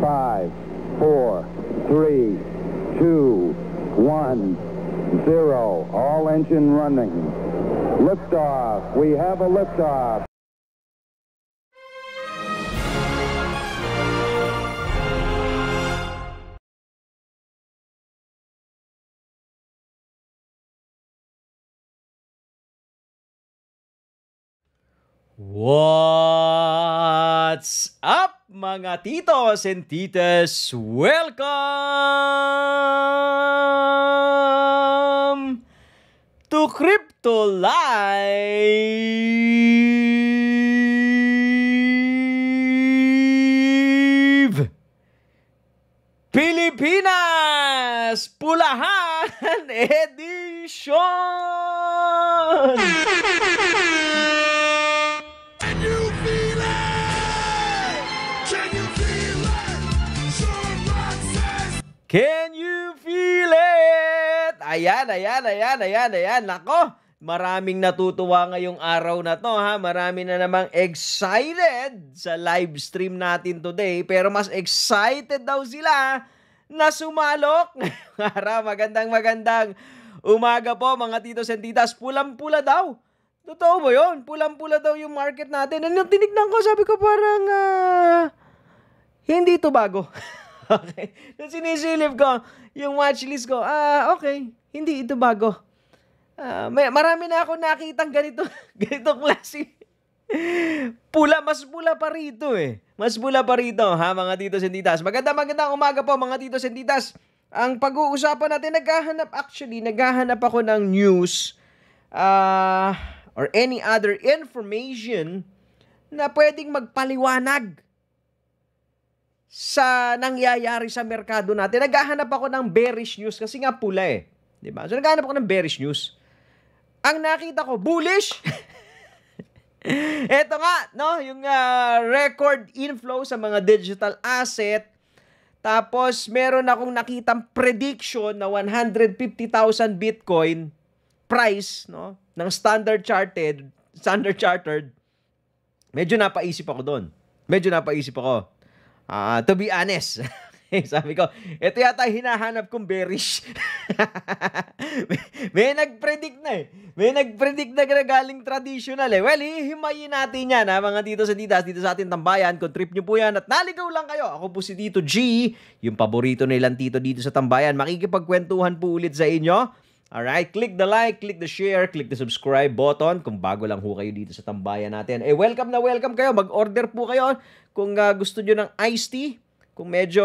Five, four, three, two, one, zero. All engine running. Liftoff. We have a liftoff. What's up? mga titos and titas, welcome to Crypto Live Pilipinas Pulahan Edition! Can you feel it? Ayan, ayan, ayan, ayan, ayan. Nako, maraming natutuwa ngayong araw na to ha. Marami na namang excited sa live stream natin today. Pero mas excited daw sila na sumalok. Para magandang magandang umaga po mga titos and titas. Pulang-pula daw. Totoo ba yun? Pulang-pula daw yung market natin. Ano yung tinignan ko, sabi ko parang uh, hindi to bago. okay. So, sinisilip ko yung watch list ko. Ah, okay. Hindi ito bago. Uh, may, marami na ako nakitang ganito, ganito klase. Pula, mas pula pa rito eh. Mas pula pa rito ha mga tito senditas. Maganda magandang umaga po mga tito senditas. Ang pag-uusapan natin, naghahanap actually, naghahanap ako ng news uh, or any other information na pwedeng magpaliwanag sa nangyayari sa merkado natin. Naghahanap ako ng bearish news kasi nga pula eh. 'Di ba? So naghahanap ako ng bearish news. Ang nakita ko, bullish. Ito nga, no, yung uh, record inflow sa mga digital asset. Tapos meron akong nakitang prediction na 150,000 Bitcoin price, no, ng Standard Chartered, Standard Chartered. Medyo napaisip ako doon. Medyo napaisip ako. Uh, to be honest, sabi ko, ito yata hinahanap kong bearish. may, may nag-predict na eh. May nag-predict na galing traditional eh. Well, hihimayin natin yan ha, mga dito sa ditas, dito sa ating tambayan. Kung trip nyo po yan at naligaw lang kayo. Ako po si Dito G, yung paborito nilang tito dito sa tambayan. Makikipagkwentuhan po ulit sa inyo Alright, click the like, click the share, click the subscribe button kung bago lang ho kayo dito sa tambayan natin. Eh, welcome na welcome kayo. Mag-order po kayo kung uh, gusto nyo ng iced tea. Kung medyo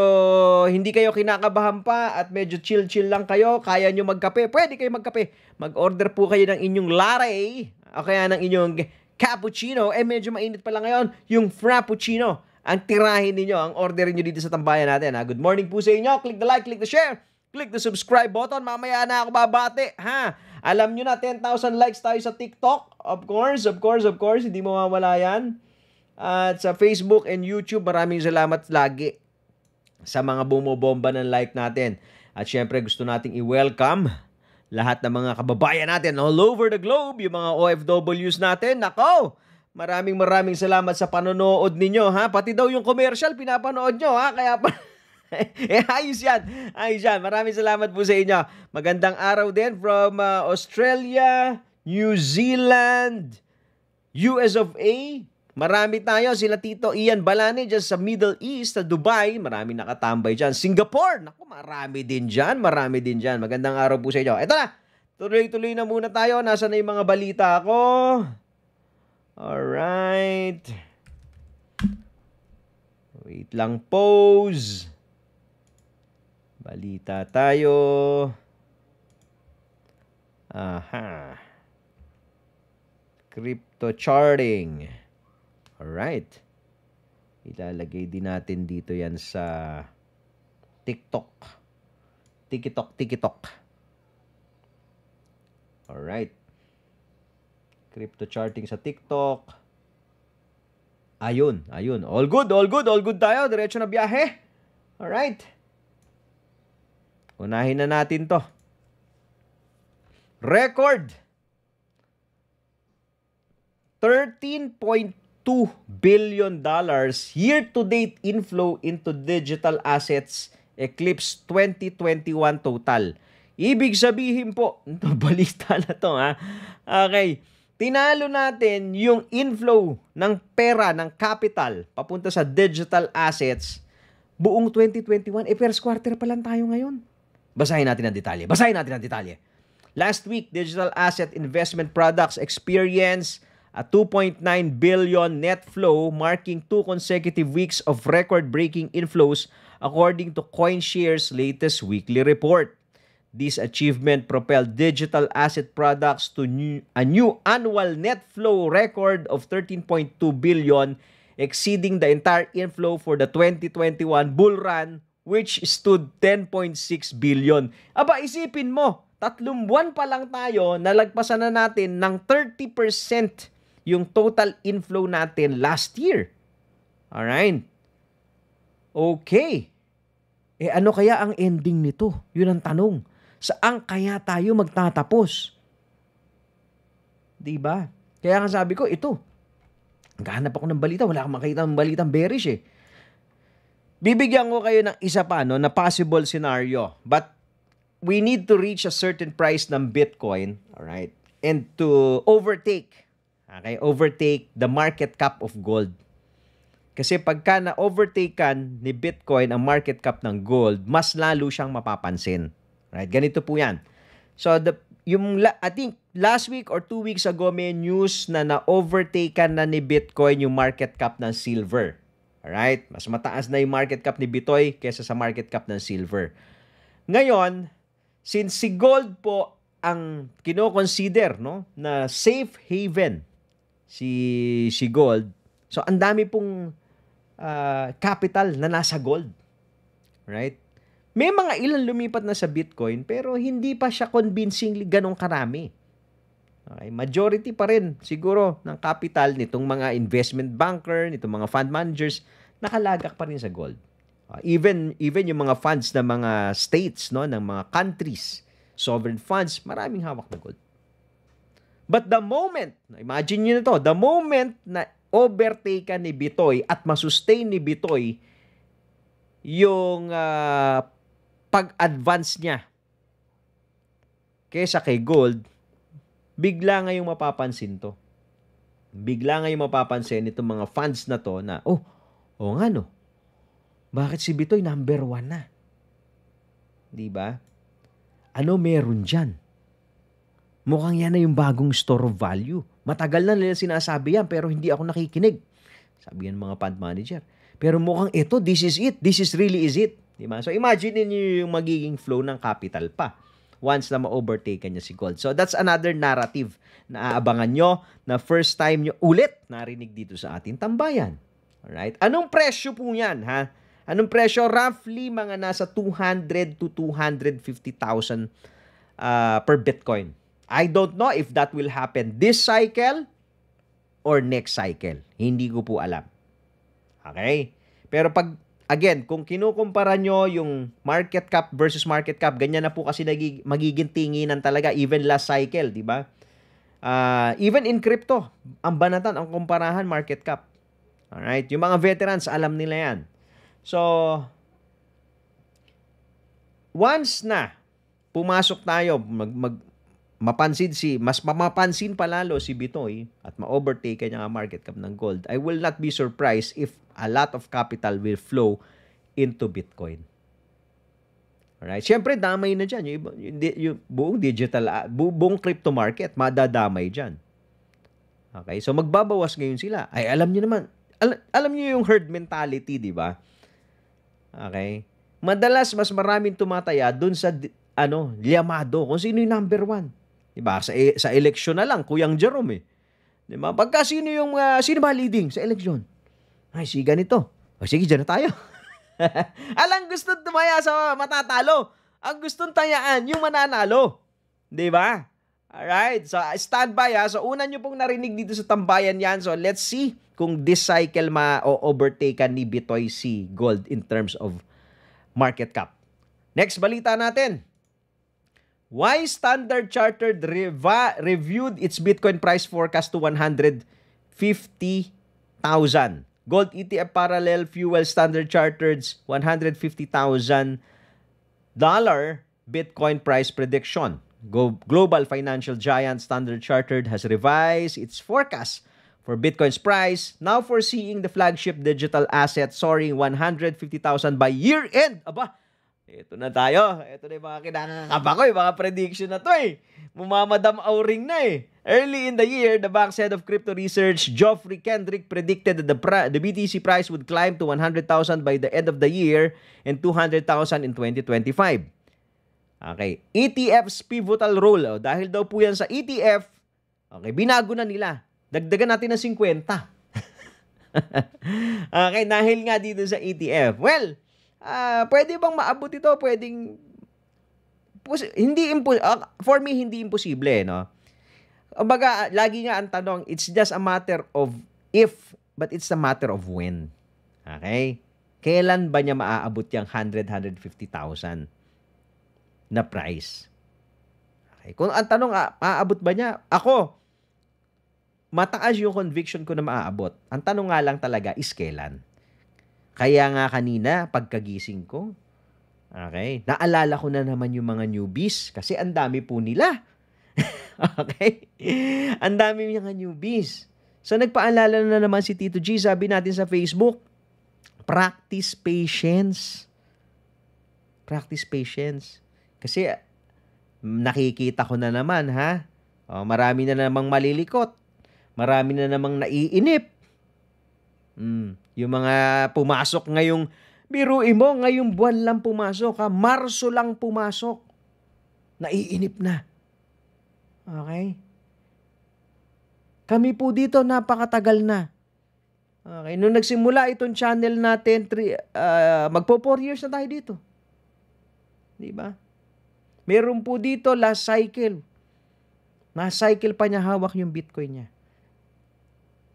hindi kayo kinakabahan pa at medyo chill-chill lang kayo, kaya nyo magkape, pwede kayo magkape. Mag-order po kayo ng inyong latte o kaya ng inyong cappuccino. Eh, medyo mainit pala ngayon, yung frappuccino. Ang tirahin niyo ang orderin niyo dito sa tambayan natin. Ha? Good morning po sa inyo. Click the like, click the share. Click the subscribe button. Mamaya na ako babate, ha? Alam nyo na, 10,000 likes tayo sa TikTok. Of course, of course, of course. Hindi mawawala yan. At sa Facebook and YouTube, maraming salamat lagi sa mga bumobomba ng like natin. At syempre, gusto nating i-welcome lahat ng mga kababayan natin all over the globe, yung mga OFWs natin. Nako! Maraming maraming salamat sa panonood ninyo ha. Pati daw yung commercial pinapanood nyo ha. Kaya pa eh, ayos yan. Ayos yan. Maraming salamat po sa inyo. Magandang araw din from uh, Australia, New Zealand, US of A. Marami tayo. Sila Tito Ian Balani dyan sa Middle East, sa Dubai. Marami nakatambay dyan. Singapore. Naku, marami din dyan. Marami din dyan. Magandang araw po sa inyo. Ito na. Tuloy-tuloy na muna tayo. Nasaan na yung mga balita ko? Alright. Wait lang. Pause. Balita tayo. Aha. Crypto charting. Alright. Ilalagay din natin dito yan sa TikTok. TikTok, TikTok. Alright. Crypto charting sa TikTok. Ayun, ayun. All good, all good, all good tayo. Diretso na biyahe. Alright. Unahin na natin to. Record! 13.2 billion dollars year-to-date inflow into digital assets eclipse 2021 total. Ibig sabihin po, balita na to ha. Okay, tinalo natin yung inflow ng pera, ng capital, papunta sa digital assets buong 2021. Eh, first quarter pa lang tayo ngayon. Basahin natin ang detalye. Basahin natin ang detalye. Last week, digital asset investment products experience a 2.9 billion net flow marking two consecutive weeks of record-breaking inflows according to CoinShares' latest weekly report. This achievement propelled digital asset products to new, a new annual net flow record of 13.2 billion, exceeding the entire inflow for the 2021 bull run which stood 10.6 billion. Aba, isipin mo, tatlong buwan pa lang tayo, nalagpasan na natin ng 30% yung total inflow natin last year. Alright? Okay. Eh ano kaya ang ending nito? Yun ang tanong. Saan kaya tayo magtatapos? 'Di ba? Kaya nga sabi ko, ito. Naghahanap ako ng balita, wala akong makita ng balitang bearish eh. Bibigyan ko kayo ng isa pa no, na possible scenario. But we need to reach a certain price ng Bitcoin, all right? And to overtake, okay, overtake the market cap of gold. Kasi pagka na-overtaken ni Bitcoin ang market cap ng gold, mas lalo siyang mapapansin. Right? Ganito po 'yan. So the yung I think last week or two weeks ago may news na na-overtaken na ni Bitcoin yung market cap ng silver. Alright? Mas mataas na yung market cap ni Bitoy kesa sa market cap ng silver. Ngayon, since si gold po ang kinoconsider no, na safe haven si, si gold, so ang dami pong uh, capital na nasa gold. Right? May mga ilan lumipat na sa Bitcoin pero hindi pa siya convincingly ganong karami. Okay, majority pa rin siguro ng capital nitong mga investment banker, nitong mga fund managers nakalagak pa rin sa gold. Ah, even even yung mga funds ng mga states no ng mga countries, sovereign funds, maraming hawak na gold. But the moment, imagine niyo na to, the moment na overtaken ni Bitoy at masustain ni Bitoy yung uh, pag-advance niya kaysa kay gold, bigla ngayong mapapansin to. Bigla ngayong mapapansin itong mga fans na to na, oh, oh nga no, bakit si Bitoy number one na? Di ba? Ano meron dyan? Mukhang yan na yung bagong store of value. Matagal na nila sinasabi yan pero hindi ako nakikinig. Sabi yan mga fund manager. Pero mukhang ito, this is it. This is really is it. Di ba? So imagine niyo yung magiging flow ng capital pa once na ma overtake niya si Gold. So that's another narrative na aabangan nyo na first time nyo ulit narinig dito sa ating tambayan. Alright? Anong presyo po yan, ha? Anong presyo? Roughly mga nasa 200 to 250,000 uh, ah, per Bitcoin. I don't know if that will happen this cycle or next cycle. Hindi ko po alam. Okay? Pero pag again, kung kinukumpara nyo yung market cap versus market cap, ganyan na po kasi nagig- magiging tinginan talaga even last cycle, di ba? Uh, even in crypto, ang banatan, ang kumparahan, market cap. Alright? Yung mga veterans, alam nila yan. So, once na pumasok tayo, mag, mag, mapansin si, mas mapapansin pa lalo si Bitoy at ma-overtake niya ang market cap ng gold, I will not be surprised if a lot of capital will flow into Bitcoin. Alright? Siyempre, damay na dyan. Yung, yung, yung buong digital, ah, bu, buong crypto market, madadamay dyan. Okay? So, magbabawas ngayon sila. Ay, alam niyo naman. Al- alam niyo yung herd mentality, di ba? Okay? Madalas, mas maraming tumataya dun sa, ano, liyamado. Kung sino yung number one. 'Di ba? Sa e-, sa eleksyon na lang Kuyang Jerome eh. 'Di ba? Pagka sino yung uh, sino ba leading sa eleksyon? Ay si ganito. O sige, diyan na tayo. Alang gusto tumaya sa matatalo. Ang gustong tayaan yung mananalo. 'Di ba? Alright, so ah, stand by ha. Ah. So una nyo pong narinig dito sa tambayan yan. So let's see kung this cycle ma-overtaken o ni Bitoy C Gold in terms of market cap. Next balita natin. Why Standard Chartered reva- reviewed its Bitcoin price forecast to 150,000? Gold ETF Parallel Fuel Standard Chartered's 150,000 dollar Bitcoin price prediction. Go- Global financial giant Standard Chartered has revised its forecast for Bitcoin's price, now foreseeing the flagship digital asset soaring 150,000 by year end. Aba, ito na tayo. Ito na yung mga kinakakaba ko, yung mga prediction na to eh. Mumamadam auring na eh. Early in the year, the bank's head of crypto research, Geoffrey Kendrick, predicted that the, pri- the BTC price would climb to 100,000 by the end of the year and 200,000 in 2025. Okay. ETF's pivotal role. Oh, dahil daw po yan sa ETF, okay, binago na nila. Dagdagan natin ng 50. okay, dahil nga dito sa ETF. Well, ah, pwede bang maabot ito? Pwedeng hindi impo- ah, for me hindi imposible, no. Kumbaga, lagi nga ang tanong, it's just a matter of if, but it's a matter of when. Okay? Kailan ba niya maaabot yung 100, 150,000 na price? Okay. Kung ang tanong, ah, maaabot ba niya? Ako, mataas yung conviction ko na maaabot. Ang tanong nga lang talaga is kailan. Kaya nga kanina, pagkagising ko, okay, naalala ko na naman yung mga newbies kasi ang dami po nila. okay? Ang dami mga newbies. So nagpaalala na naman si Tito G, sabi natin sa Facebook, practice patience. Practice patience. Kasi nakikita ko na naman ha, oh, marami na namang malilikot. Marami na namang naiinip. Mm. Yung mga pumasok ngayong, biruin mo, ngayong buwan lang pumasok ha, Marso lang pumasok. Naiinip na. Okay? Kami po dito, napakatagal na. Okay, nung nagsimula itong channel natin, three, uh, magpo 4 years na tayo dito. Di ba? Meron po dito last cycle. Na cycle pa niya hawak yung Bitcoin niya.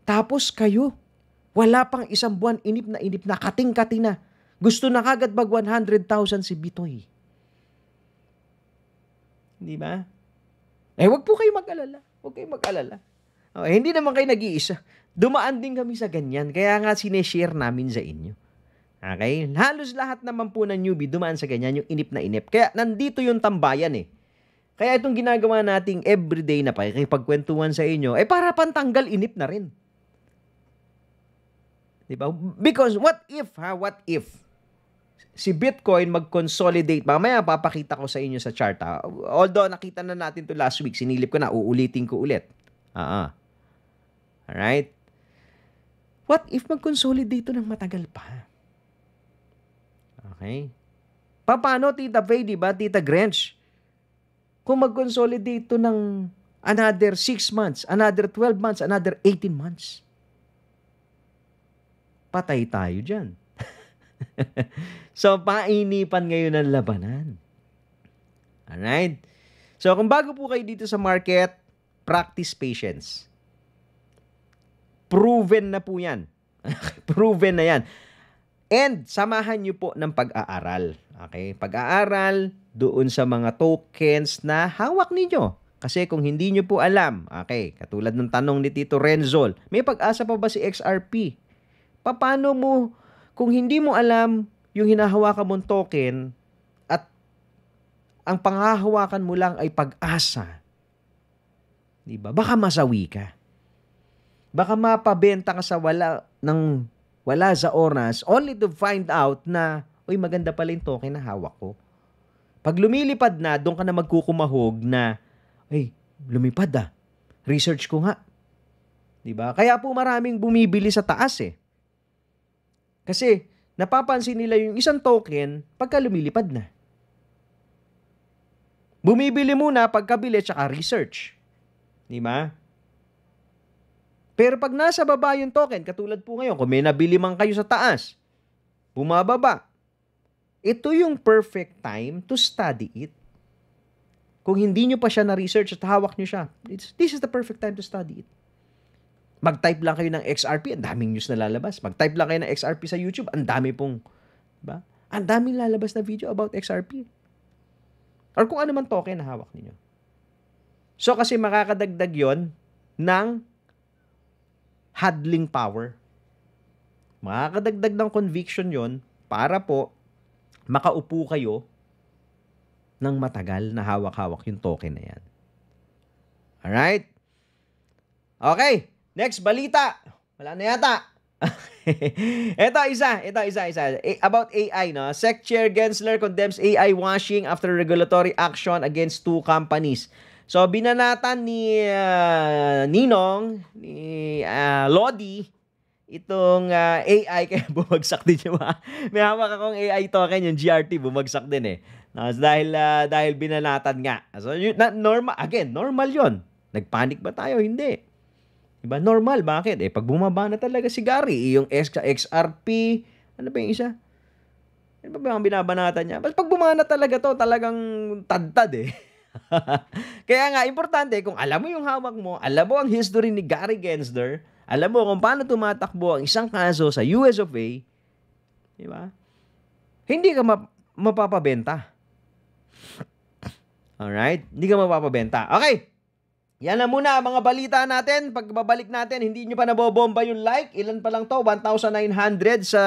Tapos kayo, wala pang isang buwan, inip na inip na, kating-kating na. Gusto na kagad mag 100,000 si Bitoy. Di ba? Eh, wag po kayo mag-alala. Wag kayo mag-alala. Oh, eh, hindi naman kayo nag-iisa. Dumaan din kami sa ganyan. Kaya nga sineshare namin sa inyo. Okay? Halos lahat naman po ng newbie dumaan sa ganyan, yung inip na inip. Kaya nandito yung tambayan eh. Kaya itong ginagawa nating everyday na kay pagkwentuhan sa inyo, eh para pantanggal inip na rin. 'Di ba? Because what if ha, what if si Bitcoin mag-consolidate. Mamaya papakita ko sa inyo sa chart. Ha? Although nakita na natin to last week, sinilip ko na, uulitin ko ulit. Ah. Uh-huh. Ah. All right? What if mag-consolidate to ng matagal pa? Okay? Paano Tita Faye, di ba? Tita Grinch? Kung mag-consolidate to ng another 6 months, another 12 months, another 18 months patay tayo dyan. so, painipan ngayon ng labanan. Alright? So, kung bago po kayo dito sa market, practice patience. Proven na po yan. Proven na yan. And samahan nyo po ng pag-aaral. Okay? Pag-aaral doon sa mga tokens na hawak ninyo. Kasi kung hindi nyo po alam, okay, katulad ng tanong ni Tito Renzol, may pag-asa pa ba si XRP? paano mo, kung hindi mo alam yung hinahawakan mong token at ang panghahawakan mo lang ay pag-asa, di ba? Baka masawi ka. Baka mapabenta ka sa wala ng wala sa oras only to find out na uy maganda pala yung token na hawak ko. Pag lumilipad na, doon ka na magkukumahog na, ay, lumipad ah. Research ko nga. 'Di ba? Kaya po maraming bumibili sa taas eh. Kasi napapansin nila yung isang token pagka lumilipad na. Bumibili muna pagkabili tsaka research. Di ba? Pero pag nasa baba yung token, katulad po ngayon, kung may nabili man kayo sa taas, bumababa. Ito yung perfect time to study it. Kung hindi nyo pa siya na-research at hawak nyo siya, this is the perfect time to study it. Mag-type lang kayo ng XRP, ang daming news na lalabas. Mag-type lang kayo ng XRP sa YouTube, ang dami pong, ba? Ang daming lalabas na video about XRP. Or kung ano man token na hawak niyo. So kasi makakadagdag 'yon ng huddling power. Makakadagdag ng conviction 'yon para po makaupo kayo ng matagal na hawak-hawak yung token na yan. Alright? Okay. Next balita. Wala na yata. ito isa, ito isa, isa. about AI, no? Sec Chair Gensler condemns AI washing after regulatory action against two companies. So, binanatan ni uh, Ninong, ni uh, Lodi, itong uh, ah, AI kaya bumagsak din yung mga, may hawak akong AI token yung GRT bumagsak din eh no, dahil uh, dahil binanatan nga so yun, na, normal again normal yon nagpanic ba tayo hindi Diba? Normal, bakit? Eh, pag bumaba na talaga si Gary, eh, yung XRP, ano ba yung isa? Ano ba ang binabanatan niya? Mas pag bumana talaga to, talagang tadtad eh. Kaya nga, importante, kung alam mo yung hawak mo, alam mo ang history ni Gary Gensler, alam mo kung paano tumatakbo ang isang kaso sa US of A, di ba? Hindi ka map- mapapabenta. Alright? Hindi ka mapapabenta. Okay, yan na muna mga balita natin. Pagbabalik natin, hindi nyo pa nabobomba yung like. Ilan pa lang to? 1,900 sa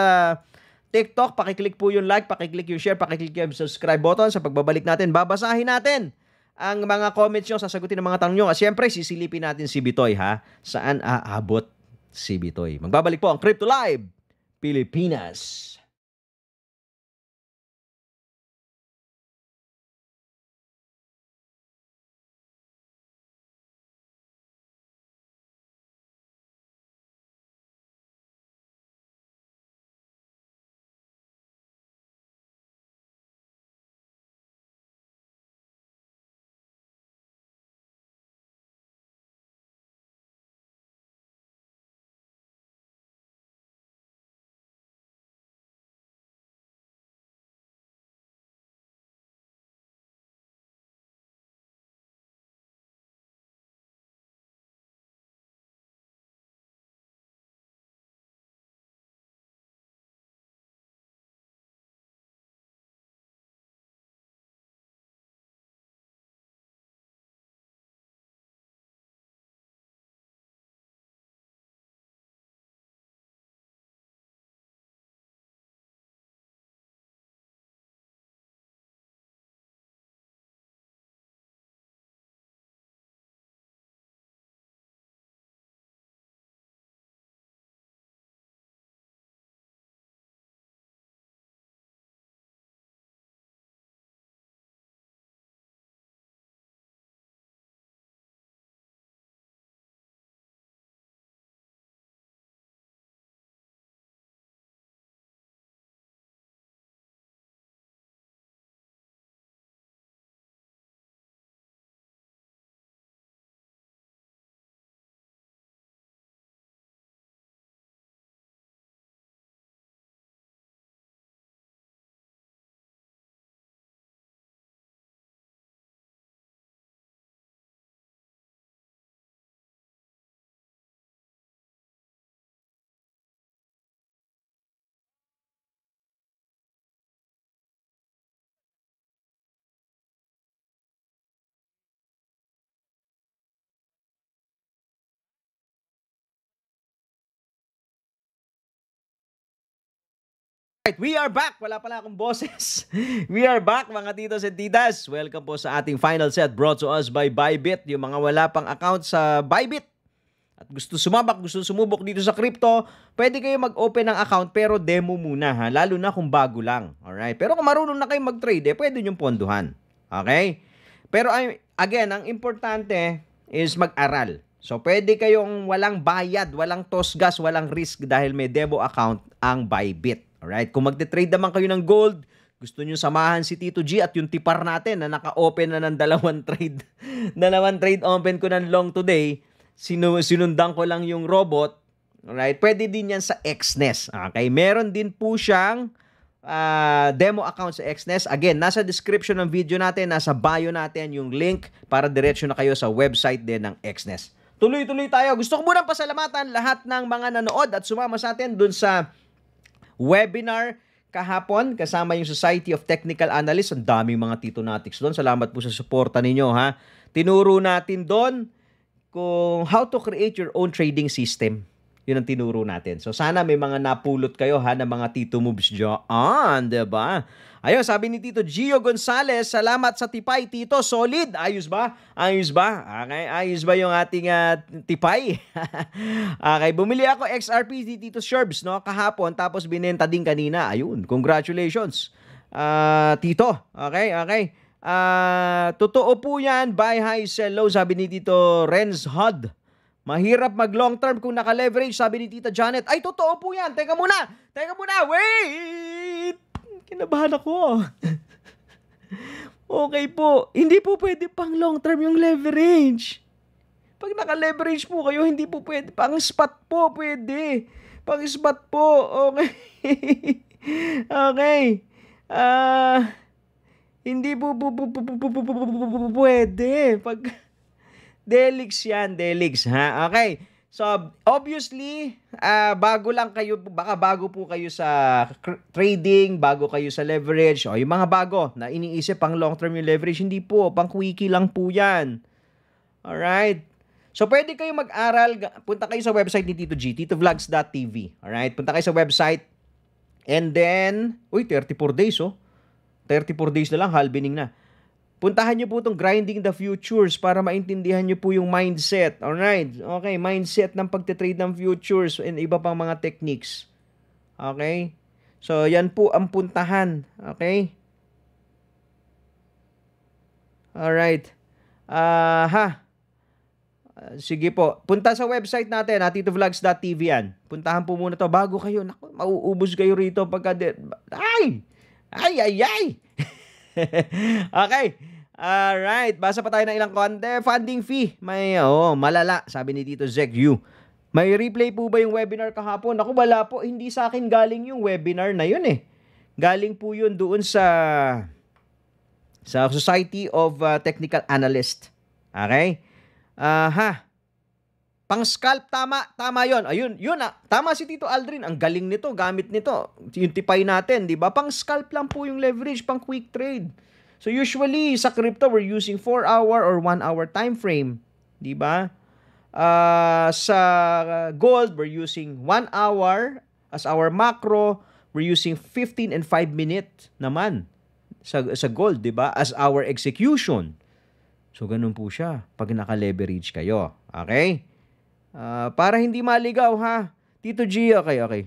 TikTok. Pakiclick po yung like, pakiclick yung share, pakiclick yung subscribe button. Sa pagbabalik natin, babasahin natin ang mga comments nyo, sasagutin ang mga tanong nyo. At syempre, sisilipin natin si Bitoy ha. Saan aabot si Bitoy? Magbabalik po ang Crypto Live Pilipinas. Right, we are back. Wala pala akong boses. We are back mga titos and titas. Welcome po sa ating final set brought to us by Bybit. Yung mga wala pang account sa Bybit at gusto sumabak, gusto sumubok dito sa crypto, pwede kayo mag-open ng account pero demo muna ha, lalo na kung bago lang. All right. Pero kung marunong na kayo mag-trade, eh, pwede nyo ponduhan. Okay? Pero again, ang importante is mag-aral. So, pwede kayong walang bayad, walang tosgas, walang risk dahil may demo account ang Bybit. Alright, kung magte-trade naman kayo ng gold, gusto nyo samahan si Tito G at yung tipar natin na naka-open na ng dalawang trade. dalawang trade open ko ng long today. Sinu sinundan ko lang yung robot. Alright, pwede din yan sa XNES. Okay, meron din po siyang uh, demo account sa XNES. Again, nasa description ng video natin, nasa bio natin yung link para diretsyo na kayo sa website din ng XNES. Tuloy-tuloy tayo. Gusto ko munang pasalamatan lahat ng mga nanood at sumama sa atin dun sa webinar kahapon kasama yung Society of Technical Analysts. Ang daming mga tito natics doon. Salamat po sa suporta ninyo ha. Tinuro natin doon kung how to create your own trading system. Yun ang tinuro natin. So sana may mga napulot kayo ha ng mga tito moves dyan, 'di ba? Ayun, sabi ni Tito Gio Gonzalez, salamat sa tipay, Tito. Solid. Ayos ba? Ayos ba? Okay, ayos ba yung ating uh, tipay? okay, bumili ako XRP Tito Sherbs, no? Kahapon, tapos binenta din kanina. Ayun, congratulations. Uh, tito, okay, okay. Uh, totoo po yan, buy high, sell low, sabi ni Tito Renz Hod. Mahirap mag long term kung naka-leverage, sabi ni Tita Janet. Ay, totoo po yan. Teka muna. Teka muna. Wait! kinabahan ako. okay po, hindi po pwede pang long term yung leverage. Pag naka-leverage po kayo, hindi po pwede. Pang spot po, pwede. Pang spot po, okay. okay. Ah... Uh, hindi po, po, po, po, po, po, po, po, po, po, pwede. Pag, delix yan, delix, ha? Okay. So, obviously, uh, bago lang kayo, baka bago po kayo sa trading, bago kayo sa leverage, o yung mga bago na iniisip pang long term yung leverage, hindi po, pang quickie lang po yan. Alright? So, pwede kayo mag-aral, punta kayo sa website ni Tito G, titovlogs.tv. Alright? Punta kayo sa website, and then, uy, 34 days, oh. 34 days na lang, halvening na. Puntahan niyo po itong Grinding the Futures para maintindihan niyo po yung mindset. Alright? Okay, mindset ng pagtitrade ng futures and iba pang mga techniques. Okay? So, yan po ang puntahan. Okay? Alright. Uh, ha? sige po. Punta sa website natin, atitoVlogs.tv yan. Puntahan po muna to bago kayo. Naku, mauubos kayo rito pagka... De- ay! Ay, ay, ay! okay. Alright, basa pa tayo ng ilang konti. Funding fee, may oh, malala, sabi ni Tito Zek Yu. May replay po ba yung webinar kahapon? Ako wala po, hindi sa akin galing yung webinar na yun eh. Galing po yun doon sa sa Society of uh, Technical Analyst. Okay? Aha. Ah, uh, Pang-scalp, tama, tama yon Ayun, yun ah. Tama si Tito Aldrin. Ang galing nito, gamit nito. Yung natin, di ba? Pang-scalp lang po yung leverage, pang-quick trade. So usually, sa crypto, we're using 4-hour or 1-hour time frame. Di ba? Uh, sa gold, we're using 1 hour as our macro. We're using 15 and 5 minute naman sa, sa gold, di ba? As our execution. So, ganun po siya pag naka-leverage kayo. Okay? Uh, para hindi maligaw ha. Tito G, okay, okay.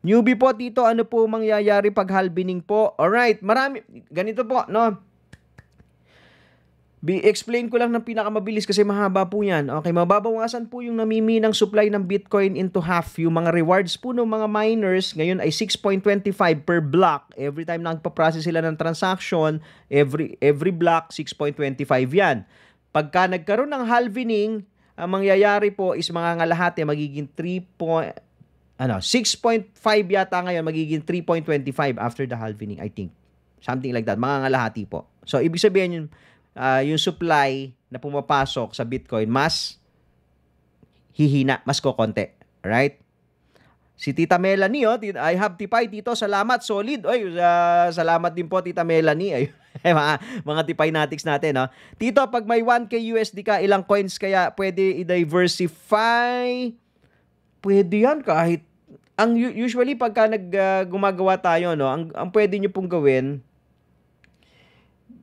Newbie po, Tito, ano po mangyayari pag halbining po? Alright, marami. Ganito po, no? Explain ko lang ng pinakamabilis kasi mahaba po yan. Okay, mababawasan po yung namimi ng supply ng Bitcoin into half. Yung mga rewards po ng mga miners ngayon ay 6.25 per block. Every time na nagpa-process sila ng transaction, every, every block, 6.25 yan. Pagka nagkaroon ng halvening, ang mangyayari po is mga ngalahati magiging 3 point, ano, 6.5 yata ngayon, magiging 3.25 after the halvening, I think. Something like that, mga ngalahati po. So, ibig sabihin yun, uh, yung supply na pumapasok sa Bitcoin, mas hihina, mas kokonti. Right? Si Tita Melanie, oh, I have tipay dito. Salamat, solid. Oy, uh, salamat din po, Tita Melanie. Ay, mga, mga tipay natics natin. Oh. Tito, pag may 1K USD ka, ilang coins kaya pwede i-diversify? Pwede yan kahit... Ang usually pagka nag uh, gumagawa tayo no, ang ang pwede niyo pong gawin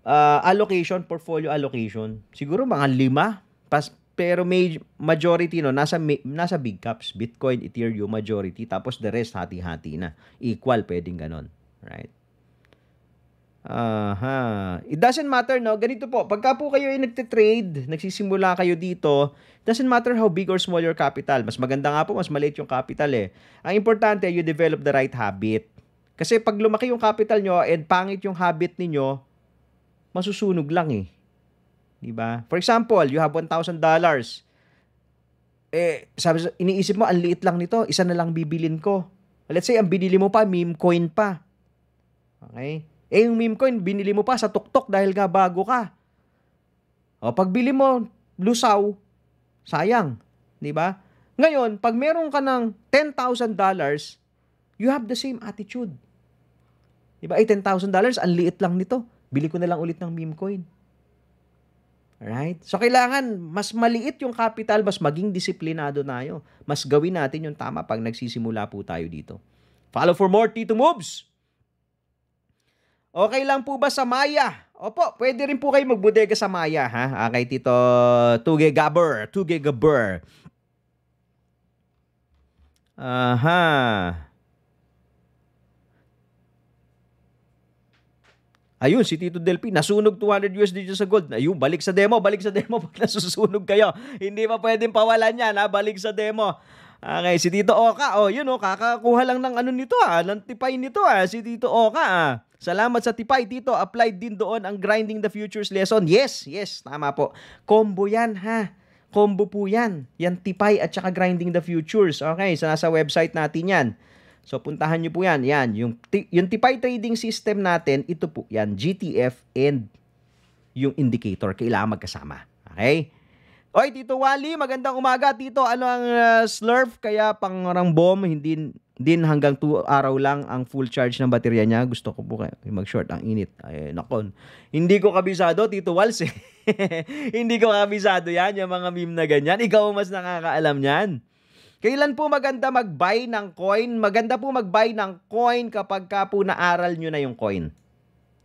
uh, allocation, portfolio allocation. Siguro mga lima, pas, pero may majority no nasa nasa big caps Bitcoin Ethereum majority tapos the rest hati-hati na equal pwedeng ganon right Aha. It doesn't matter, no? Ganito po, pagka po kayo ay nagte-trade, nagsisimula kayo dito, doesn't matter how big or small your capital. Mas maganda nga po, mas maliit yung capital eh. Ang importante, you develop the right habit. Kasi pag lumaki yung capital nyo and pangit yung habit ninyo, masusunog lang eh. Di ba? For example, you have $1,000. Eh, sabi, iniisip mo, ang liit lang nito. Isa na lang bibilin ko. Let's say, ang binili mo pa, meme coin pa. Okay? Eh, yung meme coin, binili mo pa sa tuktok dahil nga bago ka. O, pagbili mo, lusaw, sayang. Di ba? Ngayon, pag meron ka ng $10,000, you have the same attitude. Di ba? Eh, $10,000, ang liit lang nito. Bili ko na lang ulit ng meme coin. Right? So kailangan mas maliit yung capital, mas maging disiplinado tayo. Mas gawin natin yung tama pag nagsisimula po tayo dito. Follow for more Tito Moves. Okay lang po ba sa Maya? Opo, pwede rin po kayo magbudega sa Maya ha. Ah, kay Tito Tuge Gabber, Tuge Gabber. Aha. Uh-huh. Ayun, si Tito Delpi, nasunog 200 USD dyan sa gold. Ayun, balik sa demo, balik sa demo pag nasusunog kayo. Hindi pa pwedeng pawalan yan, ha? Balik sa demo. Okay, si Tito Oka, oh, yun oh, kakakuha lang ng ano nito ah, ng tipay nito ah, si Tito Oka ah. Salamat sa tipay, Tito. Applied din doon ang Grinding the Futures lesson. Yes, yes, tama po. Combo yan ha. Combo po yan. Yan tipay at saka Grinding the Futures. Okay, sa nasa website natin yan. So puntahan niyo po yan. Yan, yung, yung TPI trading system natin, ito po yan, GTF and yung indicator. Kailangan magkasama. Okay? Oy, Tito Wally, magandang umaga, Tito. Ano ang uh, ah, slurf? Kaya pang bomb, hindi din hanggang 2 araw lang ang full charge ng baterya niya. Gusto ko po kayo mag-short ang init. Ay, nakon. Hindi ko kabisado, Tito Wals. Eh. Hindi ko kabisado yan, yung mga meme na ganyan. Ikaw mas nakakaalam niyan. Kailan po maganda mag-buy ng coin? Maganda po mag-buy ng coin kapag ka po naaral nyo na yung coin.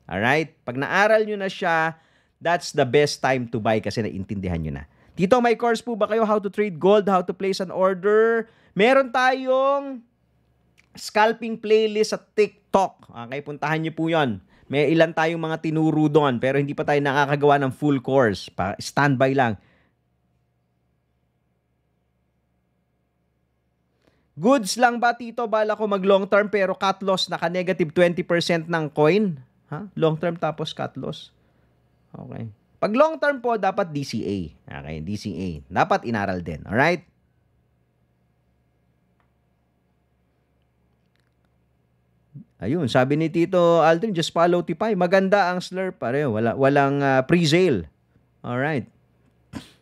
Alright? Pag naaral nyo na siya, that's the best time to buy kasi naintindihan nyo na. Tito, may course po ba kayo how to trade gold, how to place an order? Meron tayong scalping playlist sa TikTok. Okay, puntahan nyo po yon. May ilan tayong mga tinuro doon pero hindi pa tayo nakakagawa ng full course. Pa standby lang. Goods lang ba tito bala ko mag long term pero cut loss naka negative 20% ng coin? Ha? Long term tapos cut loss. Okay. Pag long term po dapat DCA. Okay, DCA. Dapat inaral din, all right? Ayun, sabi ni Tito Aldrin, just follow Tipay. Maganda ang slurp, pare. Wala, walang uh, pre-sale. All right.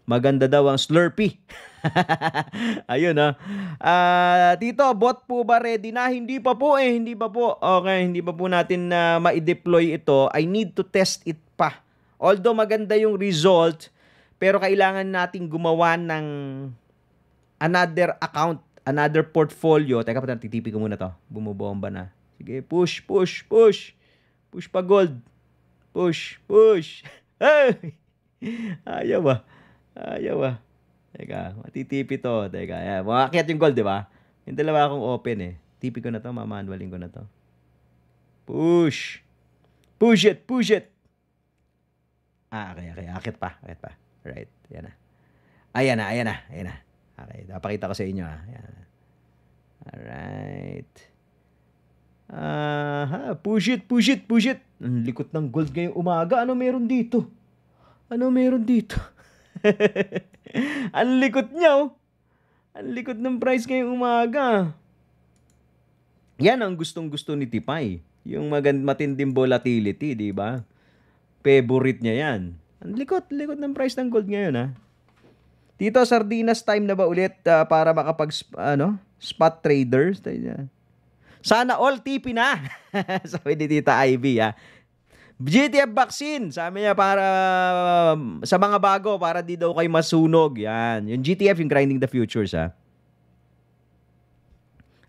Maganda daw ang slurpy. Ayun, no? Uh, ah. ah, tito, bot po ba ready na? Hindi pa po eh, hindi pa po. Okay, hindi pa po natin na uh, ma-deploy ito. I need to test it pa. Although maganda yung result, pero kailangan nating gumawa ng another account, another portfolio. Teka, patang titipi ko muna to. Bumubomba na. Sige, push, push, push. Push pa gold. Push, push. Ay! Ayaw ah. Ayaw ah. Teka, matitipi to. Teka, ayan. Makakyat yung gold, di ba? Yung dalawa akong open eh. Tipi ko na to, mamanualin ko na to. Push! Push it! Push it! Ah, okay, okay. Akit pa, akit pa. Right, ayan na. Ayan na, ayan na, ayan na. Okay, napakita ko sa inyo ah. Ayan. Alright. Aha, push it, push it, push it. Ang likot ng gold ngayong umaga. Ano meron dito? Ano meron dito? Ang likot niya, oh. Ang likot ng price ngayong umaga. Yan ang gustong-gusto ni Tipay. Yung magand matinding volatility, di ba? Favorite niya yan. Ang likot, likot ng price ng gold ngayon, ha? Tito, sardinas time na ba ulit uh, para makapag, ano, spot traders? Sana all TP na! Sabi ni Tita Ivy, ha? GTF vaccine, sabi niya para sa mga bago para di daw kayo masunog. Yan, yung GTF yung grinding the futures ha.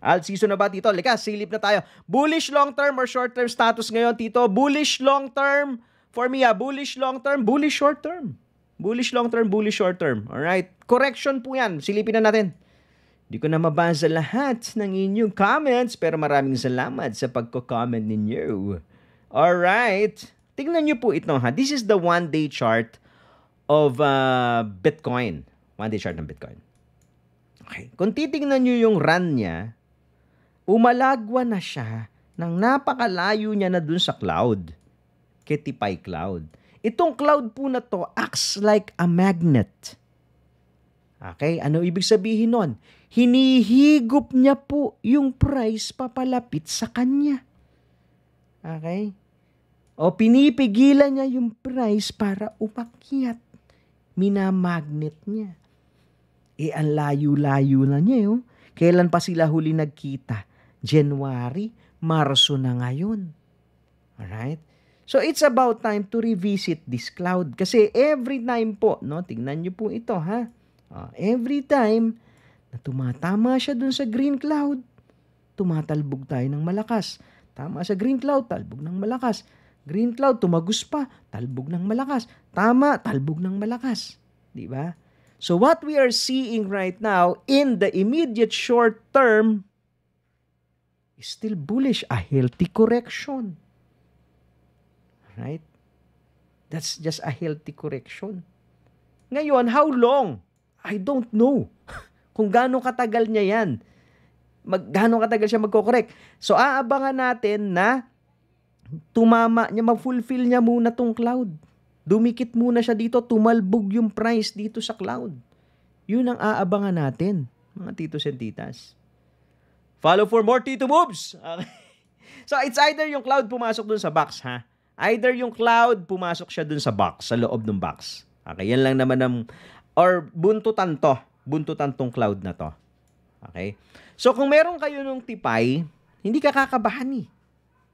All season na ba tito? Lika, silip na tayo. Bullish long term or short term status ngayon tito? Bullish long term for me ah, Bullish long term, bullish short term. Bullish long term, bullish short term. All right. Correction po 'yan. Silipin na natin. Hindi ko na mabasa lahat ng inyong comments pero maraming salamat sa pagko-comment ninyo. All right. Tingnan niyo po ito ha. This is the one-day chart of uh, Bitcoin. One-day chart ng Bitcoin. Okay. Kung titingnan niyo yung run niya, umalagwa na siya ng napakalayo niya na dun sa cloud. Kitty Pie cloud. Itong cloud po na to acts like a magnet. Okay, ano ibig sabihin nun? Hinihigop niya po yung price papalapit sa kanya. Okay? O pinipigilan niya yung price para umakyat. Minamagnet niya. E ang layo-layo na niya yun. Eh, oh. Kailan pa sila huli nagkita? January, Marso na ngayon. Alright? So it's about time to revisit this cloud. Kasi every time po, no, tignan niyo po ito ha. every time na tumatama siya dun sa green cloud, tumatalbog tayo ng malakas. Tama sa green cloud, talbog ng malakas. Green cloud, tumagos pa, talbog ng malakas. Tama, talbog ng malakas. Di ba? So what we are seeing right now in the immediate short term is still bullish, a healthy correction. Right? That's just a healthy correction. Ngayon, how long? I don't know. Kung gaano katagal niya yan. Mag, gaano katagal siya magkokorek. So, aabangan natin na tumama niya, ma-fulfill niya muna tong cloud. Dumikit muna siya dito, tumalbog yung price dito sa cloud. Yun ang aabangan natin, mga titos and titas. Follow for more Tito Moves! Okay. So, it's either yung cloud pumasok dun sa box, ha? Either yung cloud pumasok siya dun sa box, sa loob ng box. Okay, yan lang naman ang... Or buntutan to. Buntutan tong cloud na to. Okay? So, kung meron kayo nung tipay, hindi ka kakabahan eh.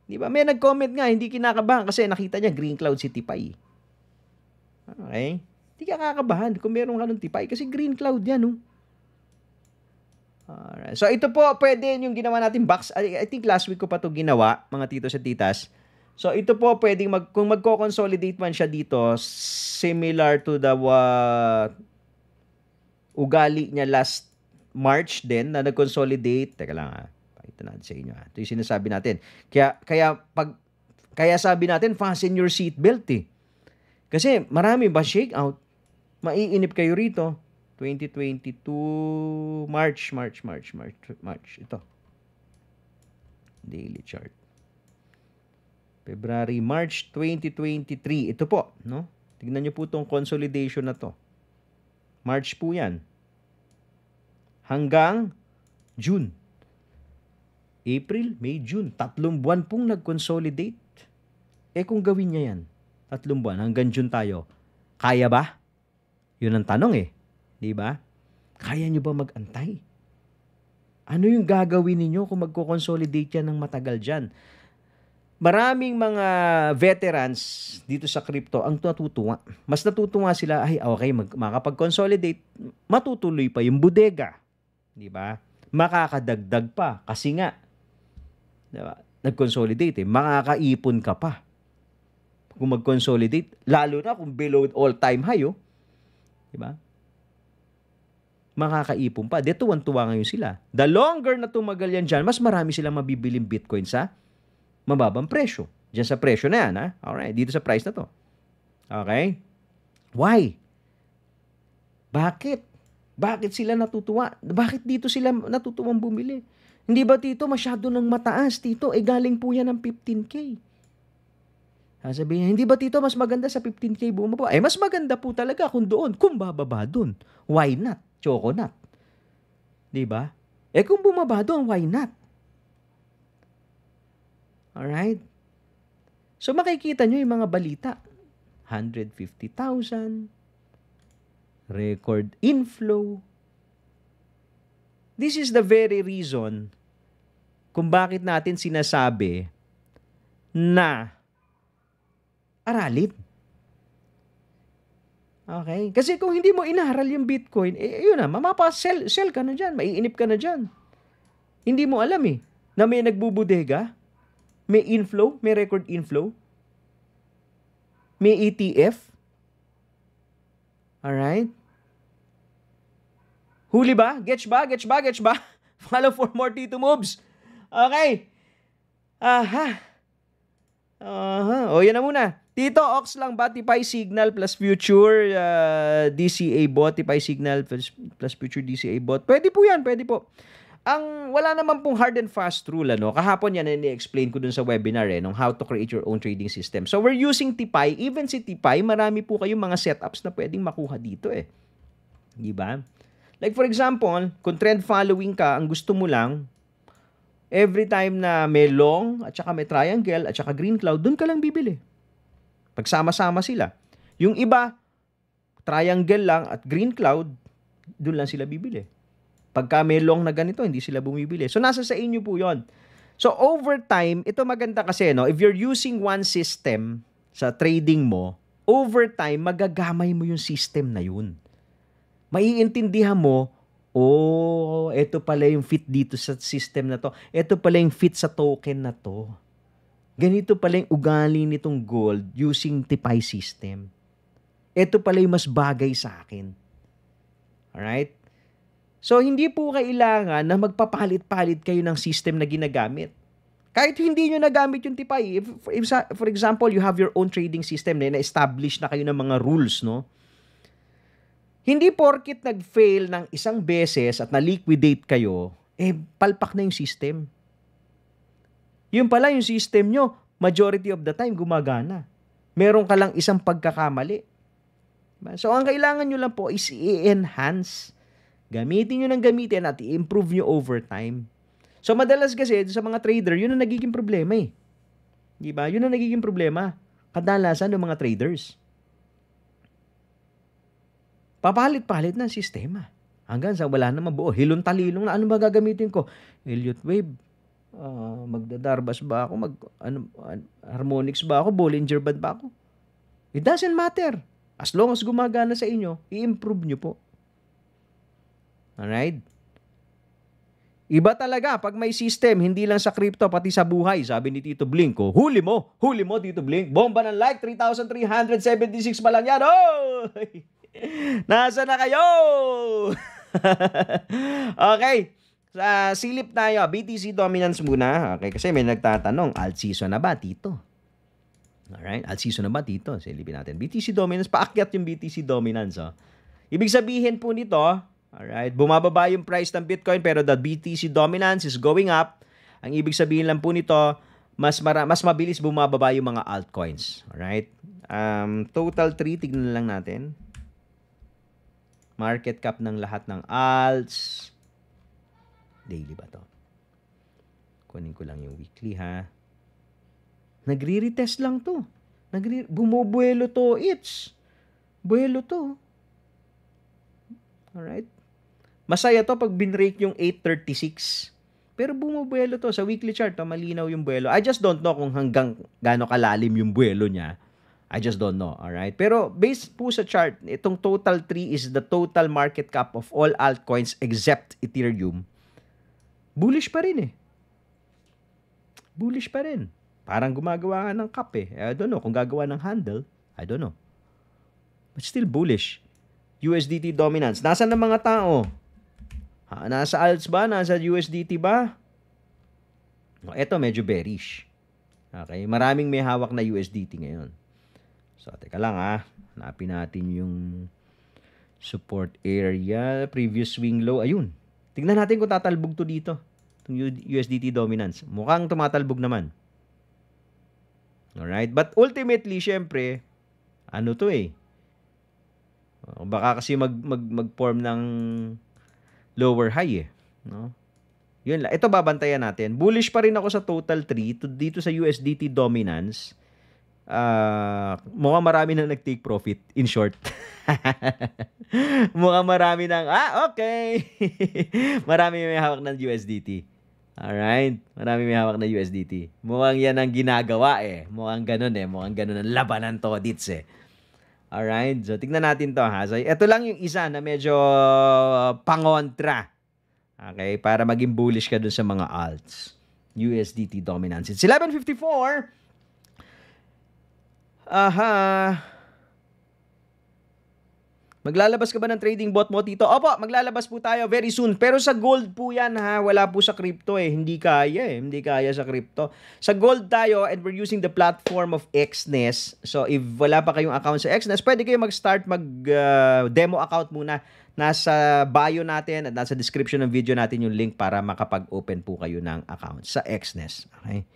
Di ba? May nag-comment nga, hindi kinakabahan kasi nakita niya green cloud si Tipay. Okay? Hindi ka kakabahan kung meron ka ng Tipay kasi green cloud yan, no? Oh. Alright. So, ito po, pwede yung ginawa natin box. I think last week ko pa to ginawa, mga tito sa titas. So, ito po, pwedeng mag, kung magko-consolidate man siya dito, similar to the uh, ugali niya last March din na nag-consolidate. Teka lang ha. Ah. Ito natin sa inyo. Ha? Ito yung sinasabi natin. Kaya, kaya, pag, kaya sabi natin, fasten your seatbelt eh. Kasi marami ba shake out? Maiinip kayo rito. 2022 March, March, March, March, March. Ito. Daily chart. February, March 2023. Ito po, no? Tignan niyo po tong consolidation na to. March po 'yan. Hanggang June. April, May, June. Tatlong buwan pong nag-consolidate. Eh kung gawin niya yan, tatlong buwan, hanggang June tayo, kaya ba? Yun ang tanong eh. Di ba? Kaya niyo ba mag-antay? Ano yung gagawin niyo kung magko-consolidate yan ng matagal dyan? Maraming mga veterans dito sa crypto ang natutuwa. Mas natutuwa sila, ay okay, mag- makapag-consolidate, matutuloy pa yung bodega. Di ba? Makakadagdag pa kasi nga Diba? Nag-consolidate eh. Makakaipon ka pa. Kung mag-consolidate, lalo na kung below all-time high, oh. Diba? Makakaipon pa. Dito, tuwan-tuwa ngayon sila. The longer na tumagal yan dyan, mas marami silang mabibiling Bitcoin sa mababang presyo. Diyan sa presyo na yan, ha? Alright, dito sa price na to. Okay? Why? Bakit? Bakit sila natutuwa? Bakit dito sila natutuwang bumili? Hindi ba tito masyado ng mataas tito? E galing po yan ng 15K. Sasabihin ah, niya, hindi ba tito mas maganda sa 15K bumaba? Eh mas maganda po talaga kung doon, kung bababa doon. Why not? Choco not. Di ba? Eh kung bumaba doon, why not? Alright? So makikita nyo yung mga balita. 150,000, record inflow. This is the very reason kung bakit natin sinasabi na aralin. Okay? Kasi kung hindi mo inaral yung Bitcoin, eh, yun na, mamapasell sell ka na dyan, maiinip ka na dyan. Hindi mo alam eh, na may nagbubudega, may inflow, may record inflow, may ETF. Alright? Huli ba? Gets ba? Gets ba? Gets ba? Follow for more Tito Moves. Okay. Aha. Aha. O, yan na muna. Tito, Ox lang, Botify Signal plus Future uh, ah, DCA bot. Botify Signal plus, plus Future DCA bot. Pwede po yan, pwede po. Ang wala naman pong hard and fast rule, ano, kahapon yan ini-explain eh, ko dun sa webinar, eh, nung how to create your own trading system. So, we're using Tipay. Even si Tipay, marami po kayong mga setups na pwedeng makuha dito, eh. Di ba? Like for example, kung trend following ka, ang gusto mo lang, every time na may long at saka may triangle at saka green cloud, doon ka lang bibili. Pagsama-sama sila. Yung iba, triangle lang at green cloud, doon lang sila bibili. Pagka may long na ganito, hindi sila bumibili. So, nasa sa inyo po yon. So, over time, ito maganda kasi, no? If you're using one system sa trading mo, over time, magagamay mo yung system na yun. Maiintindihan mo Oh, ito pala yung fit dito sa system na to. Ito pala yung fit sa token na to. Ganito pala yung ugali nitong gold using TPI system. Ito pala yung mas bagay sa akin. Alright? So, hindi po kailangan na magpapalit-palit kayo ng system na ginagamit. Kahit hindi nyo nagamit yung TPI, if, if, for example, you have your own trading system, na establish na kayo ng mga rules, no? Hindi porkit nag-fail ng isang beses at na-liquidate kayo, eh palpak na yung system. Yun pala yung system nyo, majority of the time gumagana. Meron ka lang isang pagkakamali. Diba? So ang kailangan nyo lang po is i-enhance. Gamitin nyo ng gamitin at i-improve nyo over time. So madalas kasi sa mga trader, yun ang nagiging problema eh. Di ba? Yun ang nagiging problema. Kadalasan ng mga traders papalit-palit ng sistema. Hanggang sa wala na mabuo. Hilon-talilong na ano ba gagamitin ko? Elliott wave. Uh, magdadarbas ba ako? Mag, ano, uh, harmonics ba ako? Bollinger Band ba ako? It doesn't matter. As long as gumagana sa inyo, i-improve nyo po. Alright? Iba talaga pag may system, hindi lang sa crypto, pati sa buhay. Sabi ni Tito Blink, oh, huli mo, huli mo Tito Blink. Bomba ng like, 3,376 pa lang yan. Oh! Nasaan na kayo? okay. Sa uh, silip tayo, BTC dominance muna. Okay, kasi may nagtatanong, alt season na ba, Tito? Alright, alt season na ba, Tito? Silipin natin. BTC dominance, paakyat yung BTC dominance. Oh. Ibig sabihin po nito, alright, bumababa yung price ng Bitcoin pero the BTC dominance is going up. Ang ibig sabihin lang po nito, mas mara- mas mabilis bumababa yung mga altcoins, alright? Um, total 3 tignan lang natin. Market cap ng lahat ng alts. Daily ba to? Kunin ko lang yung weekly ha. Nagre-retest lang to. Nagre bumubuelo to. It's buelo to. Alright? Masaya to pag binrake yung 836. Pero bumubuelo to sa weekly chart, to malinaw yung buwelo. I just don't know kung hanggang gaano kalalim yung buwelo niya. I just don't know, all right? Pero based po sa chart, itong total 3 is the total market cap of all altcoins except Ethereum. Bullish pa rin eh. Bullish pa rin. Parang gumagawa nga ng cap eh. I don't know kung gagawa ng handle. I don't know. But still bullish. USDT dominance. Nasaan ang mga tao? Ha, nasa alts ba? Nasa USDT ba? No, Ito medyo bearish. Okay, maraming may hawak na USDT ngayon. So, teka lang ah. Hanapin natin yung support area. Previous swing low. Ayun. Tingnan natin kung tatalbog to dito. Itong USDT dominance. Mukhang tumatalbog naman. Alright? But ultimately, syempre, ano to eh. Oh, baka kasi mag, mag, mag-form ng lower high eh. No? Yun lang. Ito babantayan natin. Bullish pa rin ako sa total 3 to, dito sa USDT dominance uh, mukhang marami nang nag-take profit, in short. mukhang marami nang, ah, okay! marami may hawak ng USDT. Alright? Marami may hawak na USDT. Mukhang yan ang ginagawa eh. Mukhang ganun eh. Mukhang ganun ang labanan to, dits eh. Alright? So, tignan natin to ha. So, ito lang yung isa na medyo ah, pangontra. Okay? Para maging bullish ka dun sa mga alts. USDT dominance. It's 11.54. Aha. Maglalabas ka ba ng trading bot mo, Tito? Opo, maglalabas po tayo very soon. Pero sa gold po yan, ha? Wala po sa crypto, eh. Hindi kaya, eh. Hindi kaya sa crypto. Sa gold tayo, and we're using the platform of Xness. So, if wala pa kayong account sa Xness, pwede kayo mag-start mag-demo uh, account muna. Nasa bio natin at nasa description ng video natin yung link para makapag-open po kayo ng account sa Xness. Okay?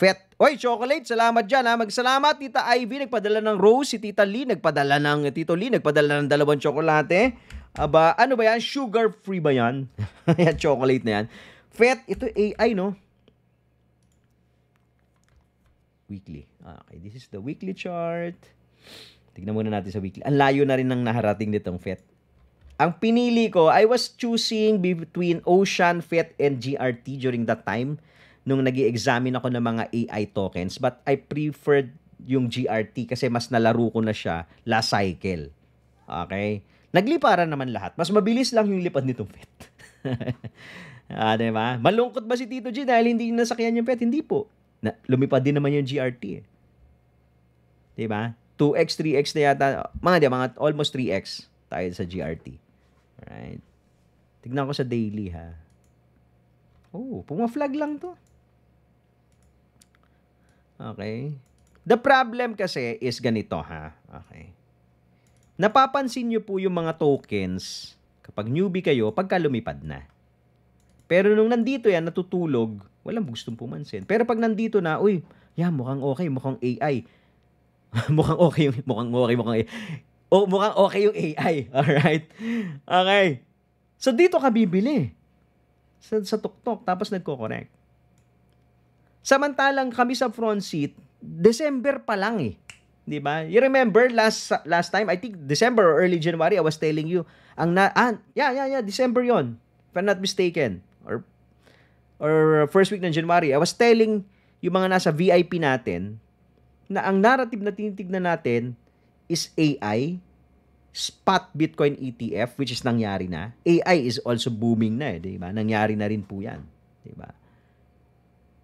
Fet. Oy, chocolate, salamat dyan ha. Magsalamat, Tita Ivy, nagpadala ng rose. Si Tita Lee, nagpadala ng, Tito Lee, nagpadala ng dalawang chocolate. Aba, ano ba yan? Sugar free ba yan? yan, chocolate na yan. Fet, ito AI, no? Weekly. Ah, okay, this is the weekly chart. Tignan muna natin sa weekly. Ang layo na rin ng naharating nitong FET. Ang pinili ko, I was choosing between Ocean, FET, and GRT during that time nung nag examine ako ng mga AI tokens but I preferred yung GRT kasi mas nalaro ko na siya last cycle. Okay? Nagliparan naman lahat. Mas mabilis lang yung lipad nitong pet. ah, di ba? Malungkot ba si Tito G dahil hindi nasakyan yung pet? Hindi po. Na, lumipad din naman yung GRT. Eh. Di ba? 2x, 3x na yata. Mga di, mga almost 3x tayo sa GRT. Alright. Tignan ko sa daily ha. Oh, puma-flag lang to. Okay? The problem kasi is ganito ha. Okay. Napapansin niyo po yung mga tokens kapag newbie kayo, pagka lumipad na. Pero nung nandito yan, natutulog, walang gustong pumansin. Pero pag nandito na, uy, yeah, mukhang okay, mukhang AI. mukhang okay yung, mukhang okay, mukhang AI. O, mukhang okay yung AI. Alright? Okay. So, dito ka bibili. Sa, sa tuktok, tapos nagko-correct. Samantalang kami sa front seat, December pa lang eh. 'Di ba? You remember last last time, I think December or early January, I was telling you ang na ah, yeah, yeah, yeah, December 'yon. If I'm not mistaken or or first week ng January, I was telling yung mga nasa VIP natin na ang narrative na tinitignan natin is AI, spot Bitcoin ETF, which is nangyari na. AI is also booming na eh, di ba? Nangyari na rin po yan. Di ba?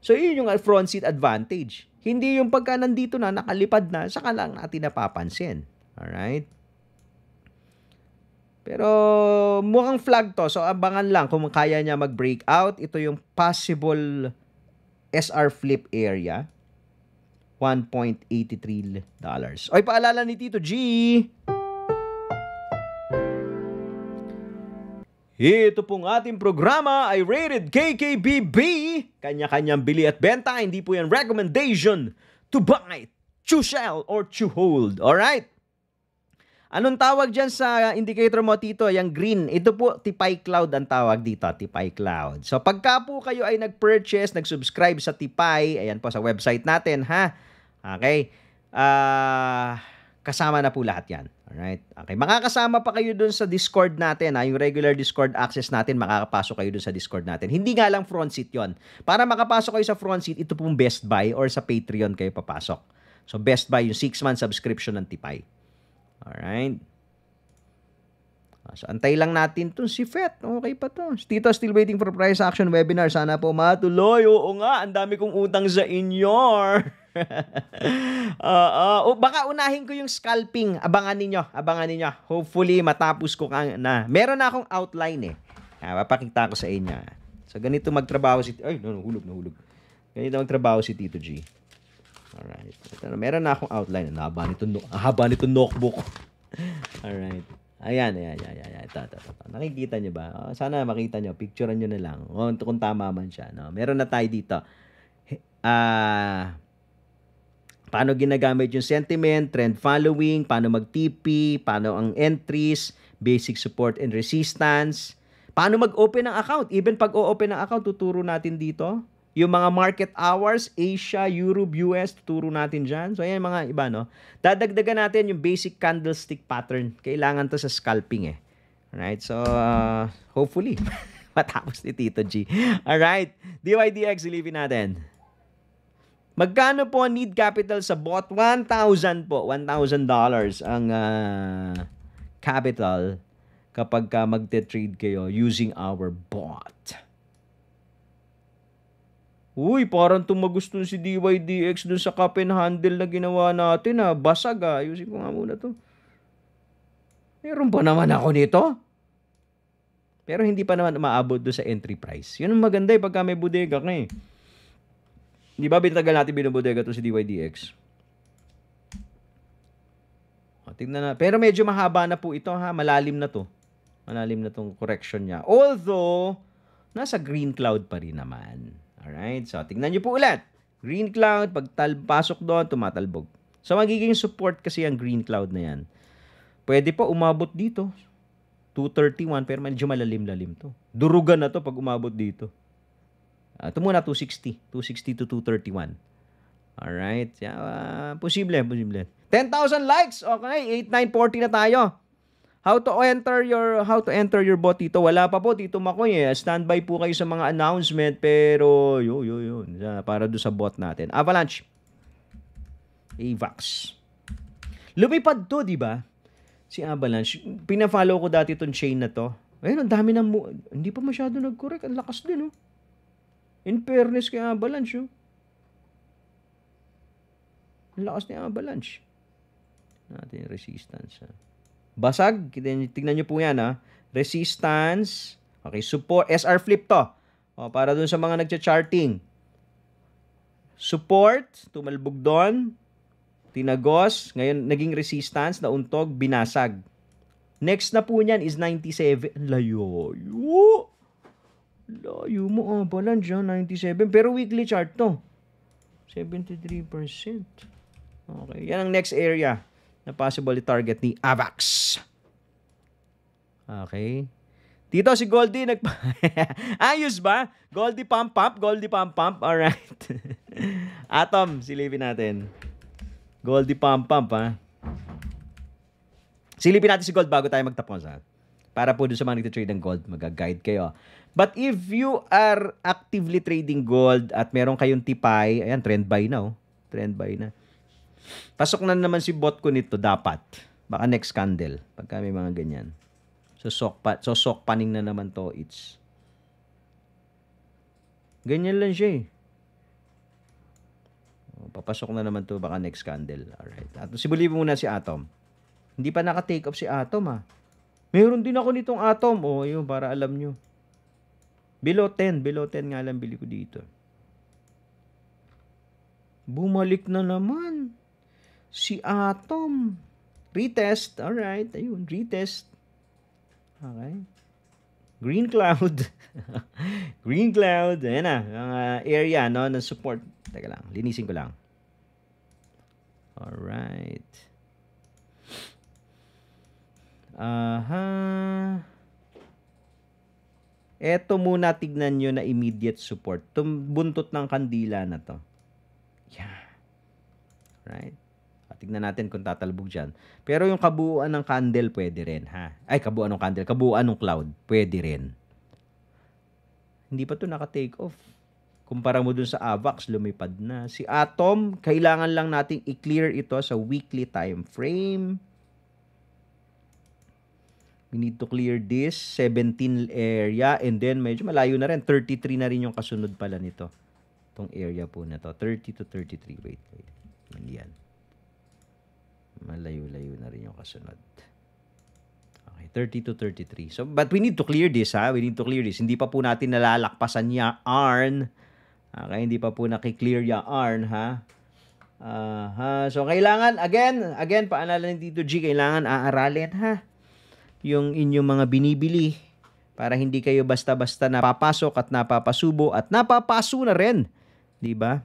So, yun yung front seat advantage. Hindi yung pagka nandito na, nakalipad na, saka lang natin napapansin. Alright? Pero mukhang flag to. So abangan lang kung kaya niya mag-break out. Ito yung possible SR flip area. $1.83. Oy, paalala ni Tito G, Ito pong ating programa ay rated KKBB. Kanya-kanyang bili at benta, hindi po yan recommendation to buy, to sell, or to hold. Alright? Anong tawag dyan sa indicator mo, Tito? Yung green. Ito po, Tipay Cloud ang tawag dito. Tipay Cloud. So, pagka po kayo ay nag-purchase, nag-subscribe sa Tipay, ayan po sa website natin, ha? Okay? Ah... Uh, kasama na po lahat yan. Alright. Okay, makakasama pa kayo dun sa Discord natin, ha? yung regular Discord access natin, makakapasok kayo dun sa Discord natin. Hindi nga lang front seat yon. Para makapasok kayo sa front seat, ito pong Best Buy or sa Patreon kayo papasok. So Best Buy, yung 6-month subscription ng Tipay. Alright. So, antay lang natin to si Fet. Okay pa to. Tito, still waiting for price action webinar. Sana po matuloy. Oo nga, ang dami kong utang sa inyo. uh, uh, oh, baka unahin ko yung scalping. Abangan ninyo, abangan ninyo. Hopefully, matapos ko ka na. Meron na akong outline eh. Ah, papakita ko sa inyo. So, ganito magtrabaho si... Ay, no, no, hulog, no, hulog. Ganito magtrabaho si Tito G. Alright. Ito, meron na akong outline. Ang haba nito, no, haba nito notebook. Alright. Ayan, ayan, ayan, ayan. Ito, ito, ito. Nakikita nyo ba? Oh, sana makita nyo. Picturean nyo na lang. Kung, oh, kung tama man siya. No? Meron na tayo dito. Ah... Uh, paano ginagamit yung sentiment, trend following, paano mag-TP, paano ang entries, basic support and resistance, paano mag-open ng account. Even pag o-open ng account, tuturo natin dito. Yung mga market hours, Asia, Europe, US, tuturo natin dyan. So, ayan mga iba, no? Dadagdagan natin yung basic candlestick pattern. Kailangan to sa scalping, eh. Alright, so, uh, hopefully, matapos ni Tito G. Alright, DYDX, ilipin natin. Magkano po ang need capital sa bot? 1,000 po. $1,000 ang uh, capital kapag ka magte-trade kayo using our bot. Uy, parang tumagustun si DYDX dun sa cup and handle na ginawa natin ha. Ah. Basag ha. Ah. Ayusin ko nga muna to. Meron pa naman ako nito. Pero hindi pa naman maabot do sa entry price. Yun ang maganda eh pagka may bodega ka eh. Di ba binatagal natin binubodega to si DYDX? O, tignan na. Pero medyo mahaba na po ito ha. Malalim na to. Malalim na tong correction niya. Although, nasa green cloud pa rin naman. Alright? So, tignan nyo po ulit. Green cloud, pag tal pasok doon, tumatalbog. So, magiging support kasi ang green cloud na yan. Pwede pa umabot dito. 231, pero medyo malalim-lalim to. Durugan na to pag umabot dito. Uh, ito muna, 260. 260 to 231. Alright. Yeah, uh, posible, posible. 10,000 likes! Okay, 8,940 na tayo. How to enter your how to enter your bot dito? Wala pa po Tito Makoy eh. Standby po kayo sa mga announcement pero yo yo yo para do sa bot natin. Avalanche. Avax. Lumipad to, 'di ba? Si Avalanche. Pina-follow ko dati tong chain na to. Ayun, ang dami ng hindi pa masyado nag-correct. Ang lakas din, oh. In fairness kay Avalanche, oh. Ang lakas ni Avalanche. Natin yung resistance. Ha. Ah. Basag. Tignan nyo po yan. Ha. Ah. Resistance. Okay, support. SR flip to. O, oh, para dun sa mga nagcha-charting. Support. Tumalbog doon. Tinagos. Ngayon, naging resistance. Nauntog. Binasag. Next na po niyan is 97. Layo. Yo! Layo mo ah. Balance ah. 97. Pero weekly chart to. 73%. Okay. Yan ang next area na possible target ni AVAX. Okay. Dito si Goldie nag Ayos ba? Goldie pump pump, Goldie pump pump. All right. Atom, silipin natin. Goldie pump pump ha. Ah. Silipin natin si Gold bago tayo magtapos ha. Ah. Para po dun sa mga nagtitrade ng gold, mag-guide kayo. But if you are actively trading gold at meron kayong tipay, ayan, trend buy na oh. Trend buy na. Pasok na naman si bot ko nito dapat. Baka next candle. Pagka may mga ganyan. So, sok, pa, so sok paning na naman to. It's... Ganyan lang siya eh. Oh, papasok na naman to baka next candle. Alright. At, simulibo muna si Atom. Hindi pa naka-take off si Atom ah. Meron din ako nitong atom. O, oh, yun, para alam nyo. Below 10. Below 10 nga lang bili ko dito. Bumalik na naman. Si atom. Retest. Alright. Ayun, retest. Okay. Green cloud. Green cloud. Ayan na. Ang uh, area no, ng support. Teka lang. Linisin ko lang. Alright. Aha. Ito muna tignan nyo na immediate support. buntot ng kandila na to. Yeah. Right? At ah, tignan natin kung tatalbog dyan. Pero yung kabuuan ng candle pwede rin ha. Ay, kabuuan ng candle. Kabuuan ng cloud. Pwede rin. Hindi pa to naka-take off. Kumpara mo dun sa AVAX, lumipad na. Si Atom, kailangan lang nating i-clear ito sa weekly time frame. We need to clear this 17 area and then medyo malayo na rin. 33 na rin yung kasunod pala nito. Itong area po na to. 30 to 33. Wait, wait. Yan. Malayo-layo na rin yung kasunod. Okay, 30 to 33. So, but we need to clear this ha. We need to clear this. Hindi pa po natin nalalakpasan niya arn Okay, hindi pa po nakiklear arn ha. Uh, ha. So, kailangan, again, again, paalala dito Tito G, kailangan aaralin ha yung inyong mga binibili para hindi kayo basta-basta napapasok at napapasubo at napapaso na rin. 'Di ba?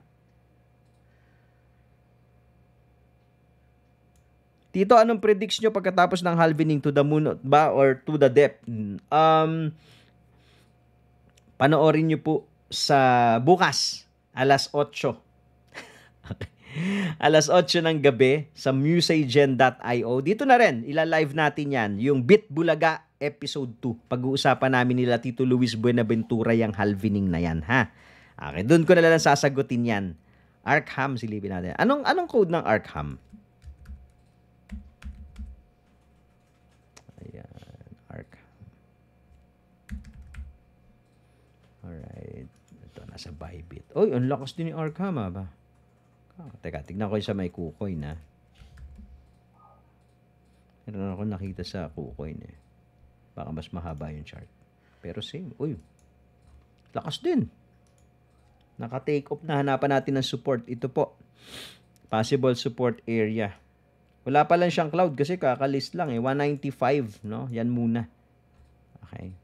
Tito, anong predicts nyo pagkatapos ng halvening to the moon ba or to the depth? Um, panoorin nyo po sa bukas, alas 8 alas 8 ng gabi sa musegen.io. Dito na rin, ilalive natin yan, yung Bit Bulaga Episode 2. Pag-uusapan namin nila Tito Luis Buenaventura yung halvening na yan, ha? Okay, doon ko na lang sasagutin yan. Arkham, silipin natin. Anong, anong code ng Arkham? Ayan, Arkham. Alright. Ito, nasa Bybit. Oy, ang lakas din ni Arkham, ha ah, ba? Oh, teka, tignan ko yung sa may kukoy na. Meron ako nakita sa kukoy na. Eh. Baka mas mahaba yung chart. Pero same. Uy, lakas din. Naka-take off na. Hanapan natin ng support. Ito po. Possible support area. Wala pa lang siyang cloud kasi kakalist lang eh. 195, no? Yan muna. Okay.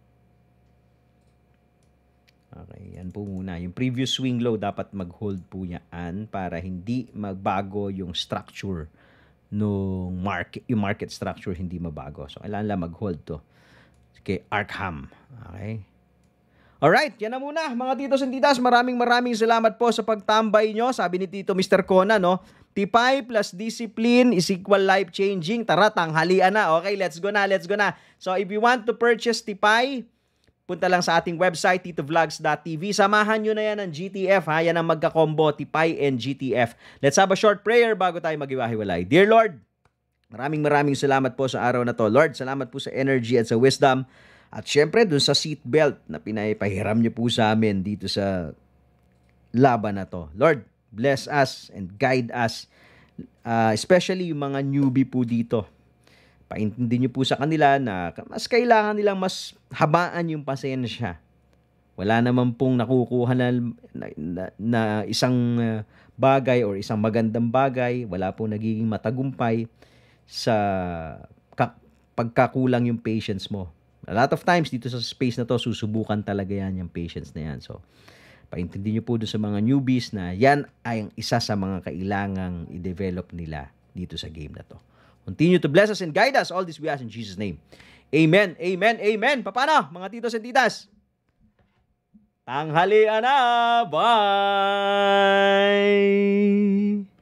Okay, yan po muna. Yung previous swing low dapat mag-hold po yan para hindi magbago yung structure nung market, yung market structure hindi mabago. So, kailangan lang mag-hold to kay Arkham. Okay? Alright, yan na muna mga titos and titas. Maraming maraming salamat po sa pagtambay nyo. Sabi ni Tito Mr. Kona, no? Tipay plus discipline is equal life-changing. Tara, tanghalian na. Okay, let's go na, let's go na. So, if you want to purchase Tipay, Punta lang sa ating website, titovlogs.tv. Samahan nyo na yan ng GTF, ha? Yan ang magkakombo, Tipay and GTF. Let's have a short prayer bago tayo magiwahiwalay. Dear Lord, maraming maraming salamat po sa araw na to. Lord, salamat po sa energy at sa wisdom. At syempre, dun sa seatbelt na pinapahiram nyo po sa amin dito sa laban na to. Lord, bless us and guide us. Uh, especially yung mga newbie po dito paintindi nyo po sa kanila na mas kailangan nilang mas habaan yung pasensya. Wala naman pong nakukuha na, na, na, isang eh, bagay or isang magandang bagay. Wala pong nagiging matagumpay sa ka, pagkakulang yung patience mo. A lot of times dito sa space na to, susubukan talaga yan yung patience na yan. So, paintindi nyo po doon sa mga newbies na yan ay ang isa sa mga kailangang i-develop nila dito sa game na to. Continue to bless us and guide us. All this we ask in Jesus' name. Amen, amen, amen. Paano, mga titos and titas? Tanghalian na! Bye!